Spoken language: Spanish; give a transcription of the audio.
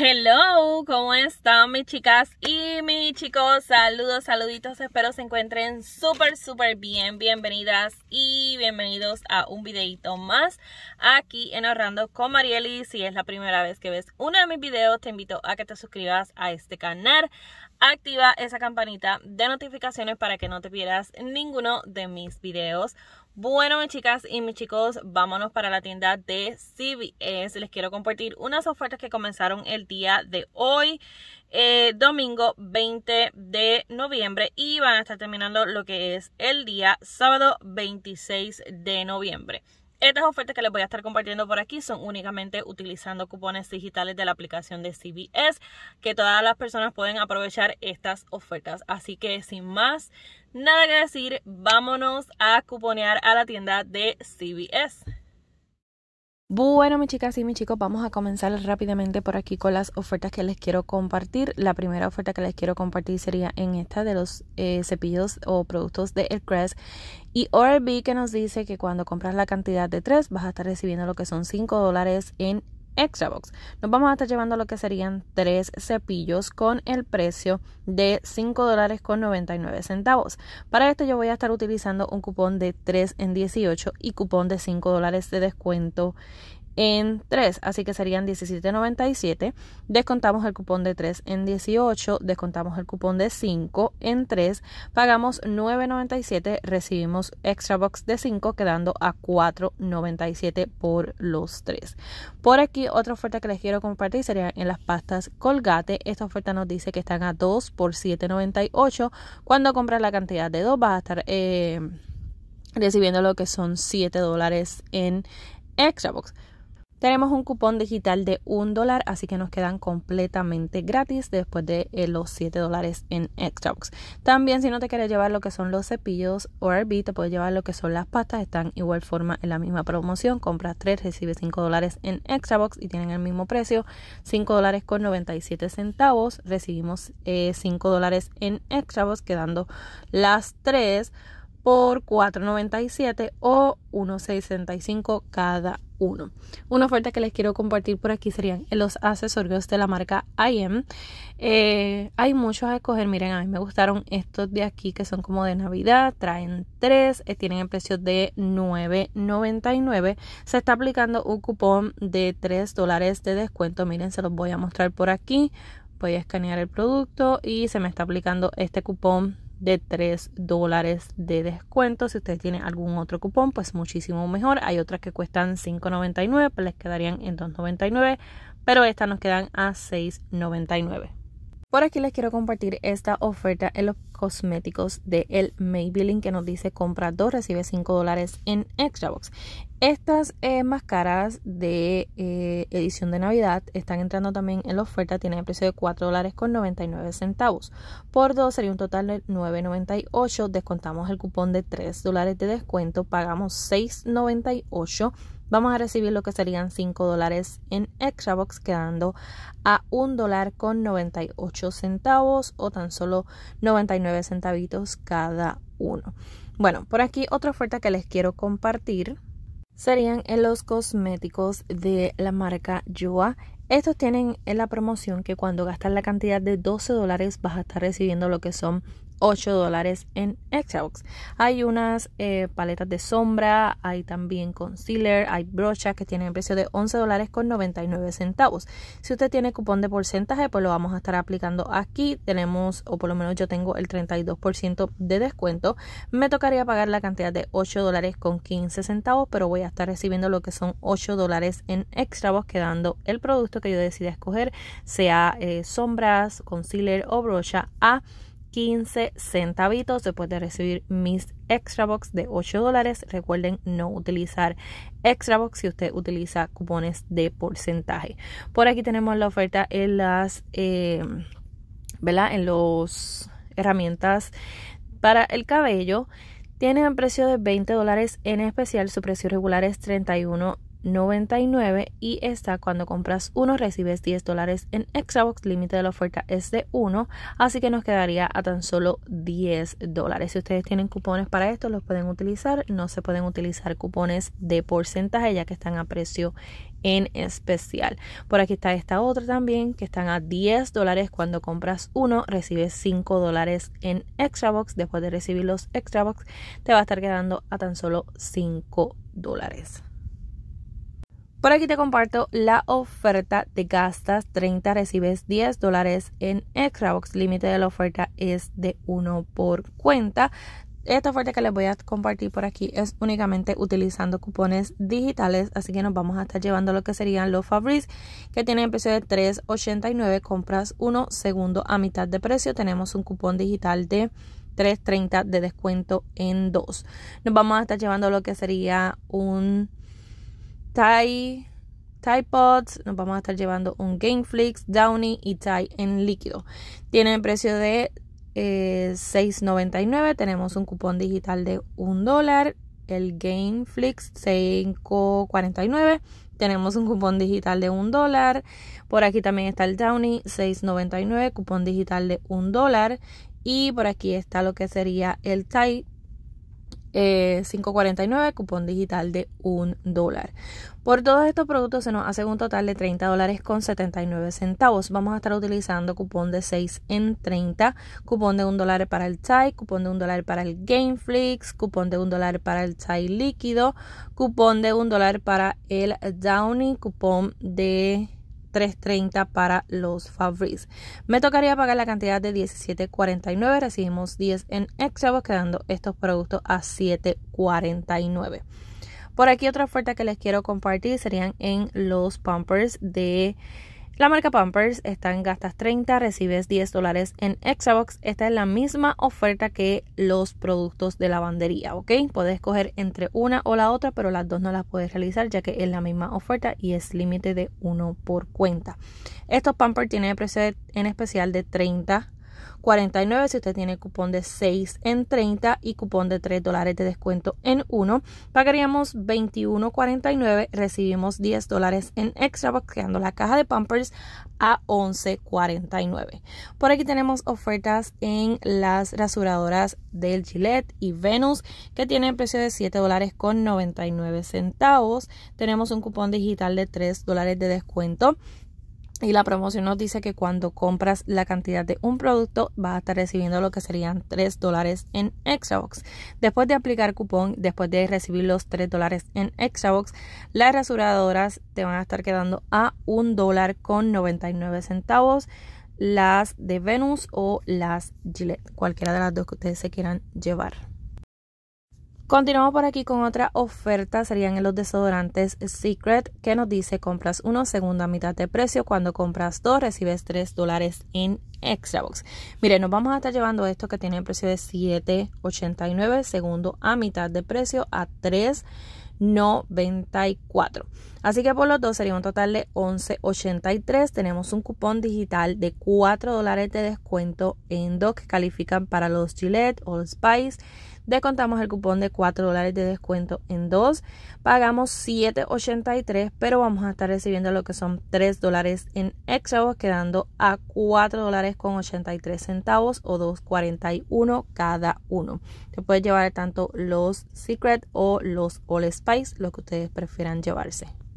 Hello, ¿cómo están mis chicas y mis chicos? Saludos, saluditos, espero se encuentren súper, súper bien. Bienvenidas y bienvenidos a un videito más aquí en Ahorrando con Marieli. Si es la primera vez que ves uno de mis videos, te invito a que te suscribas a este canal, activa esa campanita de notificaciones para que no te pierdas ninguno de mis videos. Bueno, mis chicas y mis chicos, vámonos para la tienda de CVS. Les quiero compartir unas ofertas que comenzaron el día de hoy, eh, domingo 20 de noviembre, y van a estar terminando lo que es el día sábado 26 de noviembre. Estas ofertas que les voy a estar compartiendo por aquí son únicamente utilizando cupones digitales de la aplicación de CBS, que todas las personas pueden aprovechar estas ofertas. Así que sin más, nada que decir, vámonos a cuponear a la tienda de CBS. Bueno, mis chicas y mis chicos, vamos a comenzar rápidamente por aquí con las ofertas que les quiero compartir. La primera oferta que les quiero compartir sería en esta de los eh, cepillos o productos de El y oral que nos dice que cuando compras la cantidad de tres vas a estar recibiendo lo que son 5 dólares en Extra Box. Nos vamos a estar llevando lo que serían tres cepillos con el precio de $5.99. dólares con centavos. Para esto yo voy a estar utilizando un cupón de 3 en 18 y cupón de 5 dólares de descuento en 3, así que serían 17.97. Descontamos el cupón de 3 en 18, descontamos el cupón de 5 en 3, pagamos 9.97, recibimos extra box de 5 quedando a 4.97 por los 3. Por aquí otra oferta que les quiero compartir sería en las pastas Colgate. Esta oferta nos dice que están a 2 por 7.98. Cuando compras la cantidad de 2 vas a estar eh, recibiendo lo que son 7 dólares en extra box. Tenemos un cupón digital de un dólar, así que nos quedan completamente gratis después de eh, los 7 dólares en Xbox. También si no te quieres llevar lo que son los cepillos o RB, te puedes llevar lo que son las pastas, están igual forma en la misma promoción. Compras 3, recibes 5 dólares en Xbox y tienen el mismo precio, 5 dólares con 97 centavos. Recibimos 5 eh, dólares en Xbox, quedando las 3 por 4.97 o 1.65 cada uno. Una oferta que les quiero compartir por aquí serían los accesorios de la marca IM. Eh, hay muchos a escoger. Miren, a mí me gustaron estos de aquí que son como de Navidad. Traen tres, eh, tienen el precio de 9.99. Se está aplicando un cupón de 3 dólares de descuento. Miren, se los voy a mostrar por aquí. Voy a escanear el producto y se me está aplicando este cupón de 3 dólares de descuento. Si ustedes tienen algún otro cupón, pues muchísimo mejor. Hay otras que cuestan 5.99, pues les quedarían en 2.99, pero estas nos quedan a 6.99. Por aquí les quiero compartir esta oferta en los cosméticos de el Maybelline que nos dice compra 2, recibe 5 dólares en extra box. Estas eh, máscaras de eh, edición de Navidad están entrando también en la oferta, tienen el precio de 4 dólares con 99 centavos. Por 2 sería un total de 9.98, descontamos el cupón de 3 dólares de descuento, pagamos 6.98 vamos a recibir lo que serían 5 dólares en extra box quedando a 1 dólar con 98 centavos o tan solo 99 centavitos cada uno. Bueno, por aquí otra oferta que les quiero compartir serían en los cosméticos de la marca Joa. Estos tienen en la promoción que cuando gastas la cantidad de 12 dólares vas a estar recibiendo lo que son 8 dólares en box Hay unas eh, paletas de sombra, hay también concealer, hay brochas que tienen el precio de 11 dólares con 99 centavos. Si usted tiene cupón de porcentaje, pues lo vamos a estar aplicando aquí. Tenemos, o por lo menos yo tengo el 32% de descuento. Me tocaría pagar la cantidad de 8 dólares con 15 centavos, pero voy a estar recibiendo lo que son 8 dólares en box quedando el producto que yo decida escoger, sea eh, sombras, concealer o brocha a 15 centavitos después de recibir mis extra box de 8 dólares. Recuerden no utilizar extra box si usted utiliza cupones de porcentaje. Por aquí tenemos la oferta en las, eh, ¿verdad? En los herramientas para el cabello. Tienen un precio de 20 dólares, en especial su precio regular es 31 99 y esta cuando compras uno recibes 10 dólares en box, límite de la oferta es de 1, así que nos quedaría a tan solo 10 dólares. Si ustedes tienen cupones para esto los pueden utilizar, no se pueden utilizar cupones de porcentaje ya que están a precio en especial. Por aquí está esta otra también que están a 10 dólares cuando compras uno, recibes 5 dólares en Xbox, después de recibir los box te va a estar quedando a tan solo 5 dólares. Por aquí te comparto la oferta. de gastas 30, recibes 10 dólares en Xbox. Límite de la oferta es de 1 por cuenta. Esta oferta que les voy a compartir por aquí es únicamente utilizando cupones digitales, así que nos vamos a estar llevando lo que serían los Fabris, que tienen precio de $3.89, compras 1 segundo a mitad de precio. Tenemos un cupón digital de 3.30 de descuento en 2. Nos vamos a estar llevando lo que sería un Thai, Thai Pods. Nos vamos a estar llevando un Gameflix, Downy y Thai en líquido. Tienen precio de $6.99. Eh, tenemos un cupón digital de $1 dólar. El Gameflix 5.49. Tenemos un cupón digital de $1 dólar. Por aquí también está el Downy 6.99. Cupón digital de $1 dólar. Y por aquí está lo que sería el Thai 5.49, eh, cupón digital de 1 dólar. Por todos estos productos se nos hace un total de 30 dólares con 79 centavos. Vamos a estar utilizando cupón de 6 en 30, cupón de 1 dólar para el chai, cupón de 1 dólar para el Gameflix, cupón de 1 dólar para el chai líquido, cupón de 1 dólar para el Downy, cupón de 3.30 para los Fabrice. Me tocaría pagar la cantidad de 17.49, recibimos 10 en extra quedando estos productos a 7.49. Por aquí otra oferta que les quiero compartir serían en los pumpers de la marca Pampers está en gastas 30, recibes 10 dólares en Xbox. Esta es la misma oferta que los productos de lavandería, ¿ok? Puedes escoger entre una o la otra, pero las dos no las puedes realizar ya que es la misma oferta y es límite de uno por cuenta. Estos Pampers tienen precio en especial de 30 49 si usted tiene cupón de 6 en 30 y cupón de 3 dólares de descuento en 1. Pagaríamos 21.49, recibimos 10 dólares en extra, boxeando la caja de Pampers a 11.49. Por aquí tenemos ofertas en las rasuradoras del Gillette y Venus que tienen precio de 7 dólares con 99 centavos. Tenemos un cupón digital de 3 dólares de descuento y la promoción nos dice que cuando compras la cantidad de un producto vas a estar recibiendo lo que serían 3 dólares en Xbox. Después de aplicar cupón, después de recibir los 3 dólares en Xbox, las rasuradoras te van a estar quedando a 1 dólar con 99 centavos las de Venus o las Gillette, cualquiera de las dos que ustedes se quieran llevar. Continuamos por aquí con otra oferta, serían los desodorantes Secret, que nos dice compras uno, segunda mitad de precio, cuando compras dos recibes tres dólares en extra box. Miren, nos vamos a estar llevando esto que tiene el precio de 7.89, segundo a mitad de precio a $3.94. Así que por los dos sería un total de 11.83. Tenemos un cupón digital de 4 dólares de descuento en dos que califican para los Gillette, All Spice, descontamos el cupón de 4 dólares de descuento en dos, pagamos 7.83, pero vamos a estar recibiendo lo que son 3 dólares en extra, quedando a $4.83 dólares con 83 centavos o 2.41 cada uno. Se puede llevar tanto los Secret o los All Spice, lo que ustedes prefieran llevarse.